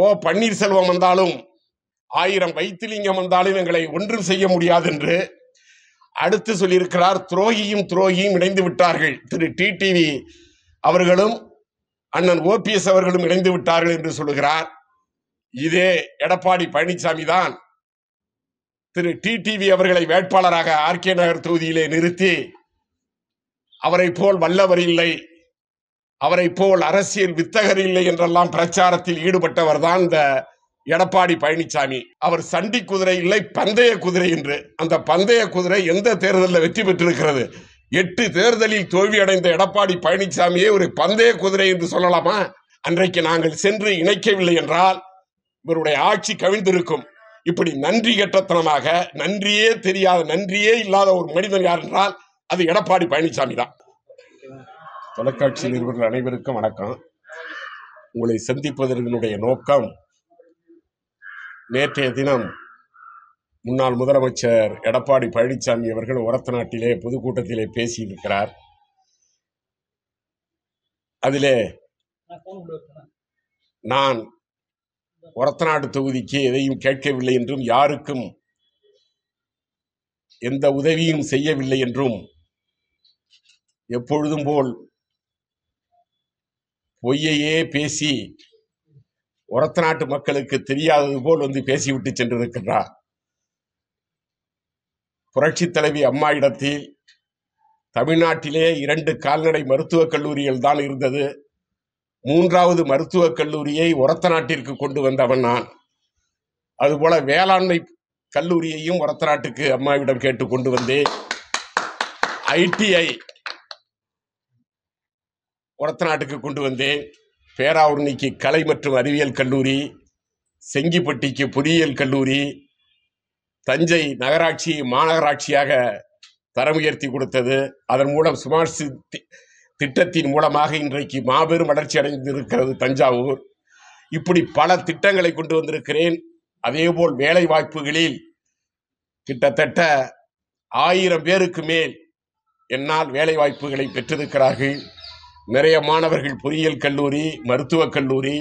ஓ பன்னீர்செல்வம் வந்தாலும் ஆயிரம் வைத்திலிங்கம் வந்தாலும் எங்களை ஒன்றும் செய்ய முடியாது என்று அடுத்து சொல்லியிருக்கிறார் துரோகியும் துரோகியும் இணைந்து விட்டார்கள் திரு டிடிவி அவர்களும் அண்ணன் ஓபிஎஸ் அவர்களும் இணைந்து விட்டார்கள் என்று சொல்லுகிறார் இதே எடப்பாடி பழனிசாமி தான் திரு டிடிவி அவர்களை வேட்பாளராக ஆர்கே நகர் தொகுதியிலே நிறுத்தி அவரை போல் வல்லவர் இல்லை அவரை போல் அரசியல் வித்தகர் இல்லை என்றெல்லாம் பிரச்சாரத்தில் ஈடுபட்டவர் தான் இந்த எடப்பாடி பழனிசாமி அவர் சண்டி குதிரை இல்லை பந்தய குதிரை என்று அந்த பந்தய குதிரை எந்த தேர்தலில் வெற்றி பெற்றிருக்கிறது எட்டு தேர்தலில் தோல்வியடைந்த எடப்பாடி பழனிசாமியே ஒரு பந்தய குதிரை என்று சொல்லலாமா அன்றைக்கு நாங்கள் சென்று இணைக்கவில்லை என்றால் இவருடைய ஆட்சி கவிழ்ந்திருக்கும் இப்படி நன்றி கெட்டத்தனமாக நன்றியே தெரியாத நன்றியே இல்லாத ஒரு மனிதன் யார் என்றால் அது எடப்பாடி பழனிசாமி தான் தொலைக்காட்சி நிறுவனங்கள் அனைவருக்கும் வணக்கம் உங்களை சந்திப்பதற்குடைய நோக்கம் நேற்றைய தினம் முன்னாள் முதலமைச்சர் எடப்பாடி பழனிசாமி அவர்கள் உரத்த நாட்டிலே பொதுக்கூட்டத்திலே பேசியிருக்கிறார் அதிலே நான் ஒரத்தநாடு தொகுதிக்கு எதையும் கேட்கவில்லை என்றும் யாருக்கும் எந்த உதவியும் செய்யவில்லை என்றும் எப்பொழுதும் போல் பொய்யையே பேசி உரத்த நாட்டு மக்களுக்கு தெரியாதது போல் வந்து பேசிவிட்டு சென்றிருக்கின்றார் புரட்சி தலைவி அம்மா இடத்தில் தமிழ்நாட்டிலே இரண்டு கால்நடை மருத்துவக் கல்லூரிகள் தான் இருந்தது மூன்றாவது மருத்துவக் கல்லூரியை உரத்த நாட்டிற்கு கொண்டு வந்தவன் நான் அதுபோல வேளாண்மை கல்லூரியையும் உரத்த நாட்டுக்கு அம்மாவிடம் கேட்டு கொண்டு வந்தேன் ஐடிஐ உரத்த நாட்டுக்கு கொண்டு வந்தேன் பேராவூர்ணிக்கு கலை மற்றும் அறிவியல் கல்லூரி செங்கிப்பட்டிக்கு பொறியியல் கல்லூரி தஞ்சை நகராட்சி மாநகராட்சியாக தரம் உயர்த்தி கொடுத்தது அதன் மூலம் சுமார் திட்டத்தின் மூலமாக இன்றைக்கு மாபெரும் வளர்ச்சி அடைந்திருக்கிறது தஞ்சாவூர் இப்படி பல திட்டங்களை கொண்டு வந்திருக்கிறேன் அதேபோல் வேலை வாய்ப்புகளில் கிட்டத்தட்ட ஆயிரம் பேருக்கு மேல் என்னால் வேலை வாய்ப்புகளை பெற்றிருக்கிறார்கள் நிறைய மாணவர்கள் பொறியியல் கல்லூரி மருத்துவக் கல்லூரி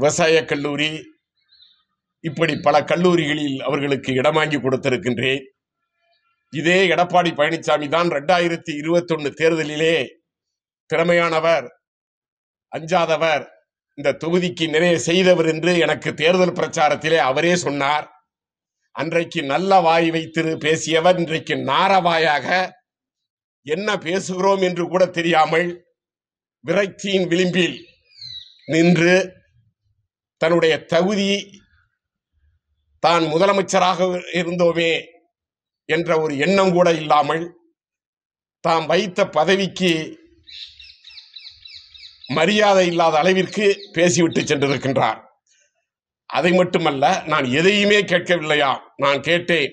விவசாய கல்லூரி இப்படி பல கல்லூரிகளில் அவர்களுக்கு இடம் வாங்கி கொடுத்திருக்கின்றேன் இதே எடப்பாடி பழனிசாமி தான் ரெண்டாயிரத்தி இருபத்தொன்னு தேர்தலிலே திறமையானவர் அஞ்சாதவர் இந்த தொகுதிக்கு நிறைய செய்தவர் என்று எனக்கு தேர்தல் பிரச்சாரத்திலே அவரே சொன்னார் அன்றைக்கு நல்ல வாய் வைத்திரு பேசியவர் இன்றைக்கு நாரவாயாக என்ன பேசுகிறோம் என்று கூட தெரியாமல் விரக்தியின் விளிம்பில் நின்று தன்னுடைய தகுதி தான் முதலமைச்சராக இருந்தோமே என்ற ஒரு எண்ணம் கூட இல்லாமல் தாம் வைத்த பதவிக்கு மரியாதை இல்லாத அளவிற்கு பேசிவிட்டு சென்றிருக்கின்றார் அதை மட்டுமல்ல நான் எதையுமே கேட்கவில்லையா நான் கேட்டேன்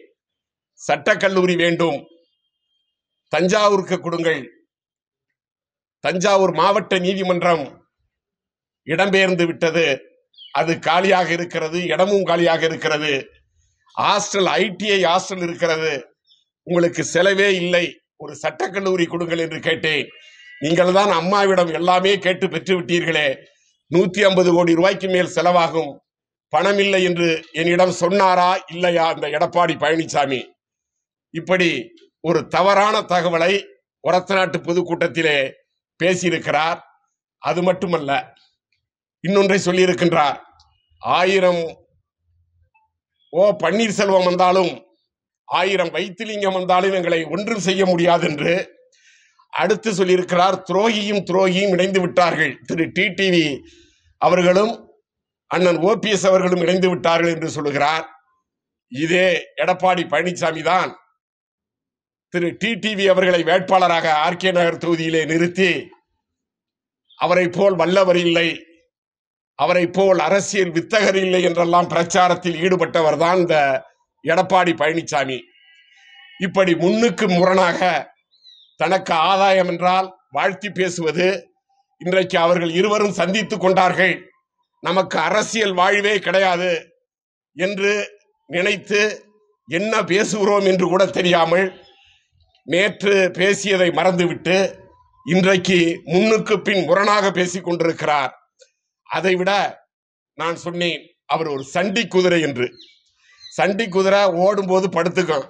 சட்டக்கல்லூரி வேண்டும் தஞ்சாவூருக்கு கொடுங்கள் தஞ்சாவூர் மாவட்ட நீதிமன்றம் இடம்பெயர்ந்து விட்டது அது காலியாக இருக்கிறது இடமும் காலியாக இருக்கிறது ஹாஸ்டல் ஐடிஐ ஹாஸ்டல் இருக்கிறது உங்களுக்கு செலவே இல்லை ஒரு சட்டக்கல்லூரி கொடுங்கள் என்று கேட்டேன் நீங்கள் தான் அம்மாவிடம் எல்லாமே கேட்டு பெற்று விட்டீர்களே நூத்தி ஐம்பது கோடி ரூபாய்க்கு மேல் செலவாகும் பணம் இல்லை என்று என்னிடம் சொன்னாரா இல்லையா அந்த எடப்பாடி பழனிசாமி இப்படி ஒரு தவறான தகவலை உரத்த நாட்டு பொதுக்கூட்டத்திலே பேசியிருக்கிறார் அது மட்டுமல்ல இன்னொன்றை சொல்லியிருக்கின்றார் ஆயிரம் ஓ பன்னீர்செல்வம் வந்தாலும் ஆயிரம் வைத்திலிங்கம் வந்தாலும் எங்களை ஒன்றும் செய்ய முடியாது என்று அடுத்து சொல்லியிருக்கிறார் துரோகியும் துரோகியும் இணைந்து விட்டார்கள் திரு டிடிவி அவர்களும் அண்ணன் ஓபிஎஸ் அவர்களும் இணைந்து விட்டார்கள் என்று சொல்லுகிறார் இதே எடப்பாடி பழனிசாமி தான் திரு டிடிவி அவர்களை வேட்பாளராக ஆர்கே நகர் தொகுதியிலே நிறுத்தி அவரை போல் வல்லவர் இல்லை அவரை போல் அரசியல் வித்தகர் இல்லை என்றெல்லாம் பிரச்சாரத்தில் ஈடுபட்டவர் தான் இந்த எடப்பாடி பழனிசாமி இப்படி முன்னுக்கு முரணாக தனக்கு ஆதாயம் என்றால் வாழ்த்தி பேசுவது இன்றைக்கு அவர்கள் இருவரும் சந்தித்து கொண்டார்கள் நமக்கு அரசியல் வாழ்வே கிடையாது என்று நினைத்து என்ன பேசுகிறோம் என்று கூட தெரியாமல் நேற்று பேசியதை மறந்துவிட்டு இன்றைக்கு முன்னுக்கு பின் முரணாக பேசிக் கொண்டிருக்கிறார் அதைவிட நான் சொன்னேன் அவர் ஒரு சண்டி குதிரை என்று சண்டி குதிரை ஓடும்போது படுத்துக்கும்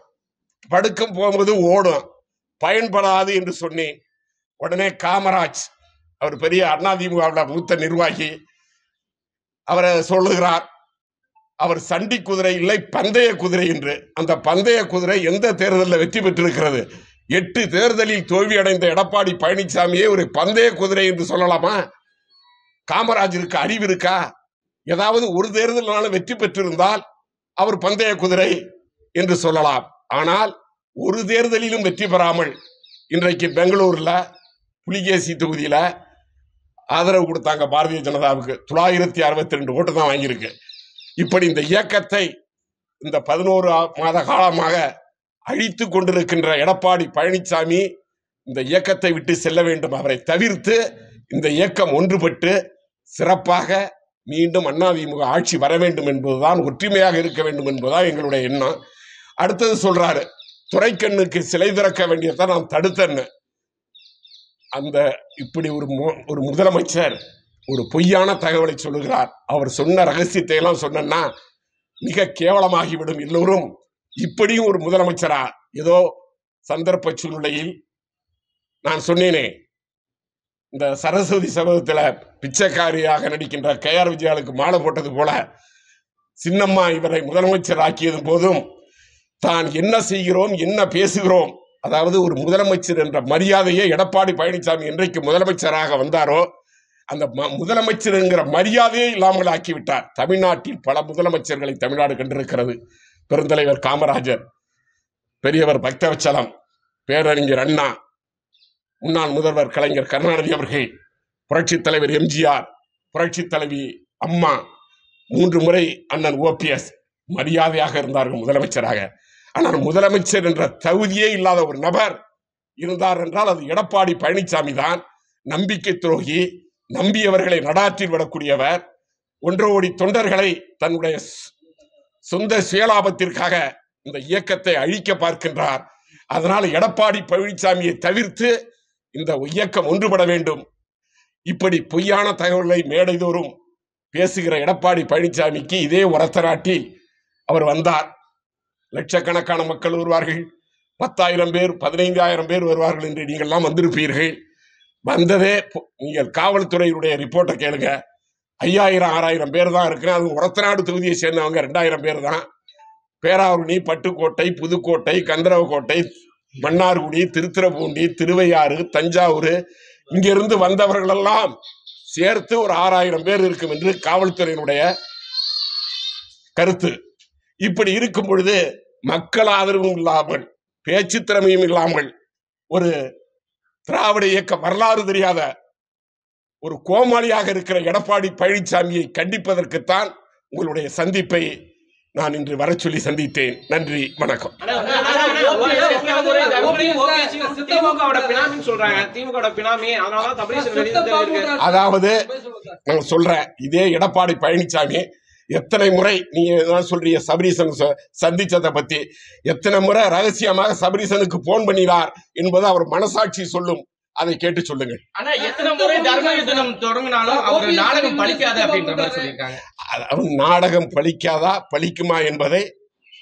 படுக்கும் போகும்போது ஓடும் பயன்படாது என்று சொன்னேன் உடனே காமராஜ் அவர் பெரிய அதிமுகவில் மூத்த நிர்வாகி அவரை சொல்லுகிறார் அவர் சண்டி குதிரை இல்லை பந்தய குதிரை என்று அந்த பந்தய குதிரை எந்த தேர்தலில் வெற்றி பெற்றிருக்கிறது எட்டு தேர்தலில் தோல்வி அடைந்த எடப்பாடி பழனிசாமியே ஒரு பந்தய குதிரை என்று சொல்லலாமா காமராஜருக்கு அறிவு இருக்கா ஏதாவது ஒரு தேர்தலாலும் வெற்றி பெற்றிருந்தால் அவர் பந்தய குதிரை என்று சொல்லலாம் ஆனால் ஒரு தேர்தலிலும் வெற்றி பெறாமல் இன்றைக்கு பெங்களூரில் புலிகேசி தொகுதியில் ஆதரவு கொடுத்தாங்க பாரதிய ஜனதாவுக்கு தொள்ளாயிரத்தி அறுபத்தி ரெண்டு ஓட்டு தான் வாங்கியிருக்கு இப்படி இந்த இயக்கத்தை இந்த பதினோரு மாத காலமாக அழித்து கொண்டிருக்கின்ற எடப்பாடி பழனிசாமி இந்த இயக்கத்தை விட்டு செல்ல வேண்டும் அவரை தவிர்த்து இந்த இயக்கம் ஒன்றுபட்டு சிறப்பாக மீண்டும் அண்ணாதிமுக ஆட்சி வர வேண்டும் என்பதுதான் ஒற்றுமையாக இருக்க வேண்டும் என்பதுதான் எங்களுடைய எண்ணம் அடுத்தது சொல்றாரு துறைக்கண்ணுக்கு சிலை திறக்க வேண்டியதான் நான் தடுத்தேன்னு அந்த இப்படி ஒரு ஒரு முதலமைச்சர் ஒரு பொய்யான தகவலை சொல்லுகிறார் அவர் சொன்ன ரகசியத்தை எல்லாம் சொன்னா மிக கேவலமாகிவிடும் எல்லோரும் இப்படியும் ஒரு முதலமைச்சரா ஏதோ சந்தர்ப்ப சூழ்நிலையில் நான் சொன்னேனே இந்த சரஸ்வதி சபதத்தில் பிச்சைக்காரியாக நடிக்கின்ற கே ஆர் விஜயாளுக்கு மாலை போட்டது போல சின்னம்மா இவரை முதலமைச்சர் ஆக்கியது போதும் தான் என்ன செய்கிறோம் என்ன பேசுகிறோம் அதாவது ஒரு முதலமைச்சர் என்ற மரியாதையை எடப்பாடி பழனிசாமி இன்றைக்கு முதலமைச்சராக வந்தாரோ அந்த முதலமைச்சருங்கிற மரியாதையை இல்லாமல் ஆக்கிவிட்டார் தமிழ்நாட்டில் பல முதலமைச்சர்களை தமிழ்நாடு கண்டிருக்கிறது பெருந்தலைவர் காமராஜர் பெரியவர் பக்தவச்சலம் பேரறிஞர் அண்ணா முன்னாள் முதல்வர் கலைஞர் கருணாநிதி அவர்கள் புரட்சித் தலைவர் எம்ஜிஆர் புரட்சித் தலைவி அம்மா மூன்று முறை அண்ணன் ஓபிஎஸ் மரியாதையாக இருந்தார்கள் முதலமைச்சராக ஆனால் முதலமைச்சர் என்ற தகுதியே இல்லாத ஒரு நபர் இருந்தார் என்றால் அது எடப்பாடி பழனிசாமி தான் நம்பிக்கை துரோகி நம்பியவர்களை நடாற்றி விடக்கூடியவர் ஒன்று கோடி தொண்டர்களை தன்னுடைய சொந்த சுயலாபத்திற்காக இந்த இயக்கத்தை அழிக்க பார்க்கின்றார் அதனால் எடப்பாடி பழனிசாமியை தவிர்த்து இந்த இயக்கம் ஒன்றுபட வேண்டும் இப்படி பொய்யான தகவல்களை மேடைதோறும் பேசுகிற எடப்பாடி பழனிசாமிக்கு இதே உரத்த அவர் வந்தார் லட்சக்கணக்கான மக்கள் வருவார்கள் பத்தாயிரம் பேர் பதினைந்தாயிரம் பேர் வருவார்கள் என்று நீங்கள்லாம் வந்திருப்பீர்கள் வந்ததே நீங்கள் காவல்துறையினுடைய ரிப்போர்ட்டை கேளுங்க ஐயாயிரம் ஆறாயிரம் பேர் தான் இருக்கிறேன் அது உரத்தநாடு தொகுதியை சேர்ந்தவங்க ரெண்டாயிரம் பேர் தான் பேராவூரணி பட்டுக்கோட்டை புதுக்கோட்டை கந்தரவக்கோட்டை மன்னார்குடி திருத்திரபூண்டி திருவையாறு தஞ்சாவூர் இங்கிருந்து வந்தவர்களெல்லாம் சேர்த்து ஒரு ஆறாயிரம் பேர் இருக்கும் என்று காவல்துறையினுடைய கருத்து இப்படி இருக்கும் பொழுது மக்கள் ஆதரவும் இல்லாமல் பேச்சு திறமையும் இல்லாமல் ஒரு திராவிட இயக்க வரலாறு தெரியாத ஒரு கோமாளியாக இருக்கிற எடப்பாடி பழனிசாமியை கண்டிப்பதற்குத்தான் உங்களுடைய சந்திப்பை நான் இன்று வர சொல்லி சந்தித்தேன் நன்றி வணக்கம் அதாவது நான் சொல்றேன் இதே எடப்பாடி பழனிசாமி எத்தனை முறை நீங்க சொல்றீங்க சபரீசன் சந்திச்சதை பத்தி எத்தனை முறை ரகசியமாக சபரீசனுக்கு போன் பண்ணினார் என்பது அவர் மனசாட்சி சொல்லும் அதை கேட்டு சொல்லுங்க நாடகம் நாடகம் பழிக்காதா பழிக்குமா என்பதை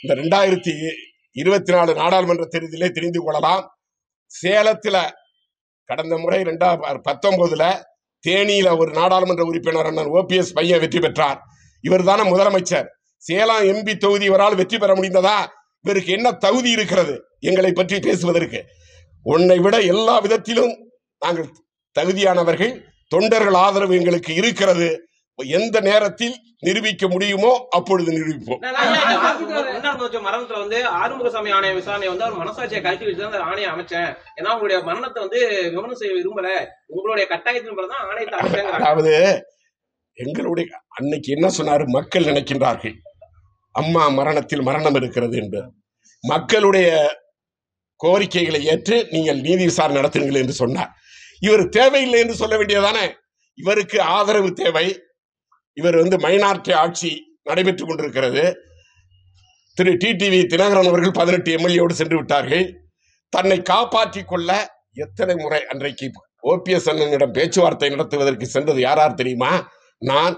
இந்த ரெண்டாயிரத்தி இருபத்தி நாலு நாடாளுமன்ற தேர்தலே தெரிந்து கொள்ளலாம் சேலத்துல கடந்த முறை ரெண்டா பத்தொன்பதுல தேனியில ஒரு நாடாளுமன்ற உறுப்பினர் அண்ணன் ஓபிஎஸ் பையன் வெற்றி பெற்றார் இவர் தானே முதலமைச்சர் சேலம் எம்பி தொகுதி இவரால் வெற்றி பெற முடிந்ததா இவருக்கு என்ன தகுதி இருக்கிறது எங்களை பற்றி பேசுவதற்கு உன்னை விட எல்லா விதத்திலும் நாங்கள் தகுதியானவர்கள் தொண்டர்கள் ஆதரவு எங்களுக்கு இருக்கிறது எந்த நேரத்தில் நிரூபிக்க முடியுமோ அப்பொழுது நிரூபிப்போம் மரணத்துல வந்து ஆறுமுகசாமி ஆணைய விசாரணை வந்து அவர் மனசாட்சியை கழித்து வச்சு தான் ஆணையை அமைச்சேன் ஏன்னா உங்களுடைய மரணத்தை வந்து விமனம் செய்ய விரும்பல உங்களுடைய கட்டாயத்தின் தான் ஆணையத்தை அமைச்சேங்கிறாங்க அதாவது எங்களுடைய அன்னைக்கு என்ன சொன்னார் மக்கள் நினைக்கின்றார்கள் அம்மா மரணத்தில் மரணம் இருக்கிறது என்று மக்களுடைய கோரிக்கைகளை ஏற்று நீங்கள் நீதி விசாரணை நடத்துங்கள் என்று சொன்னார் இவர் தேவையில்லை என்று சொல்ல வேண்டியதானே இவருக்கு ஆதரவு தேவை இவர் வந்து மைனாரிட்டி ஆட்சி நடைபெற்றுக் கொண்டிருக்கிறது திரு டிடிவி தினகரன் அவர்கள் பதினெட்டு எம்எல்ஏயோடு சென்று விட்டார்கள் தன்னை காப்பாற்றி கொள்ள எத்தனை முறை அன்றைக்கு ஓபிஎஸ் அண்ணனிடம் பேச்சுவார்த்தை நடத்துவதற்கு சென்றது யார் யார் தெரியுமா நான்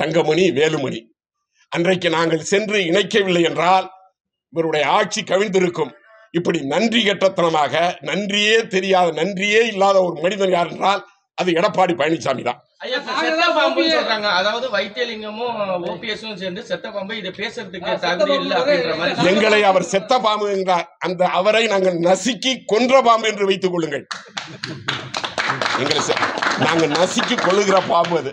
தங்கமணி வேலுமணி அன்றைக்கு நாங்கள் சென்று இணைக்கவில்லை என்றால் இவருடைய ஆட்சி கவிழ்ந்திருக்கும் இப்படி நன்றி கட்டத்தனமாக நன்றியே தெரியாத நன்றியே இல்லாத ஒரு மனிதன் யார் என்றால் அது எடப்பாடி பழனிசாமி தான் அதாவது வைத்தியலிங்கமும் சேர்ந்து செத்த பாம்பு இதை பேசுறதுக்கு எங்களை அவர் செத்த பாம்பு என்றார் அந்த அவரை நாங்கள் நசுக்கி கொன்ற பாம்பு என்று வைத்துக் கொள்ளுங்கள் நாங்க நசுக்கி கொள்ளுகிற பாம்பு அது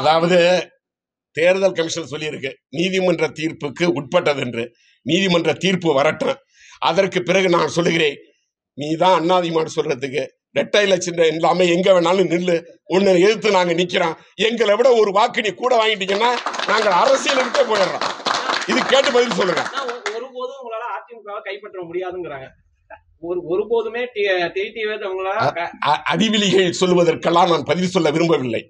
அதாவது தேர்தல் கமிஷன் சொல்லியிருக்கு நீதிமன்ற தீர்ப்புக்கு உட்பட்டது என்று நீதிமன்ற தீர்ப்பு வரட்டும் அதற்கு பிறகு நான் சொல்லுகிறேன் நீ தான் அண்ணாதிமான் சொல்றதுக்கு ரெட்டை லட்சம் இல்லாம எங்க வேணாலும் நில்லு உன்னை எதிர்த்து நாங்க நிக்கிறோம் எங்களை விட ஒரு வாக்கு நீ கூட வாங்கிட்டீங்கன்னா நாங்கள் இருக்கே போயிடுறோம் இது கேட்டு பதில் சொல்லுங்க ஒருபோதும் உங்களால அதிமுக கைப்பற்ற முடியாதுங்கிறாங்க ஒருபோதுமே அடிமிலிகள் சொல்வதற்கெல்லாம் நான் பதில் சொல்ல விரும்பவில்லை